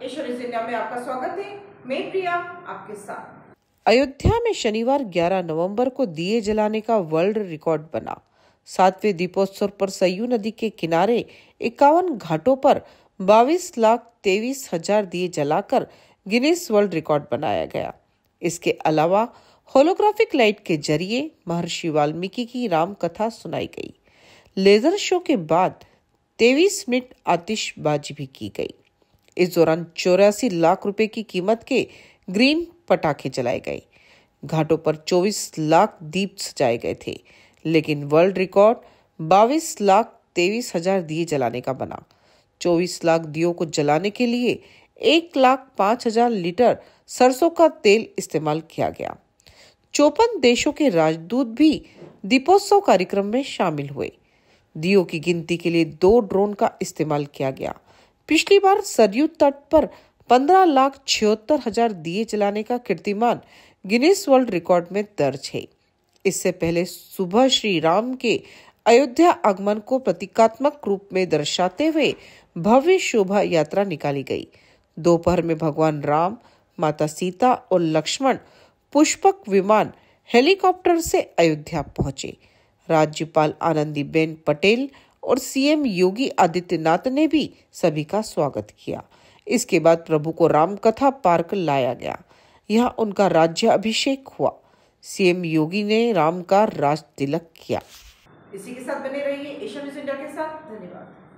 में आपका स्वागत है मैं प्रिया आपके साथ अयोध्या में शनिवार 11 नवंबर को दिए जलाने का वर्ल्ड रिकॉर्ड बना सातवें दीपोत्सव पर सयू नदी के किनारे इक्यावन घाटों पर बाईस लाख तेईस हजार दिए जलाकर गिनीस वर्ल्ड रिकॉर्ड बनाया गया इसके अलावा होलोग्राफिक लाइट के जरिए महर्षि वाल्मीकि की राम कथा सुनाई गई लेजर शो के बाद तेईस मिनट आतिशबाजी भी की गई इस दौरान चौरासी लाख रुपए की कीमत के ग्रीन पटाखे जलाए गए घाटों पर 24 लाख दीप सजाए गए थे लेकिन वर्ल्ड रिकॉर्ड 22 लाख तेईस हजार दिए जलाने का बना 24 लाख दियों को जलाने के लिए एक लाख पांच हजार लीटर सरसों का तेल इस्तेमाल किया गया चौपन देशों के राजदूत भी दीपोत्सव कार्यक्रम में शामिल हुए दियो की गिनती के लिए दो ड्रोन का इस्तेमाल किया गया पिछली बार सरयू तट पर पंद्रह लाख छिहत्तर हजार दिए जलाने का कीर्तिमान गिनीस वर्ल्ड रिकॉर्ड में दर्ज है इससे पहले सुबह श्री राम के अयोध्या आगमन को प्रतीकात्मक रूप में दर्शाते हुए भव्य शोभा यात्रा निकाली गई दोपहर में भगवान राम माता सीता और लक्ष्मण पुष्पक विमान हेलीकॉप्टर से अयोध्या पहुंचे राज्यपाल आनंदीबेन पटेल और सीएम योगी आदित्यनाथ ने भी सभी का स्वागत किया इसके बाद प्रभु को रामकथा पार्क लाया गया यहाँ उनका राज्य अभिषेक हुआ सीएम योगी ने राम का राज तिलक किया इसी के साथ बने रहिए एशिया न्यूज इंडिया के साथ धन्यवाद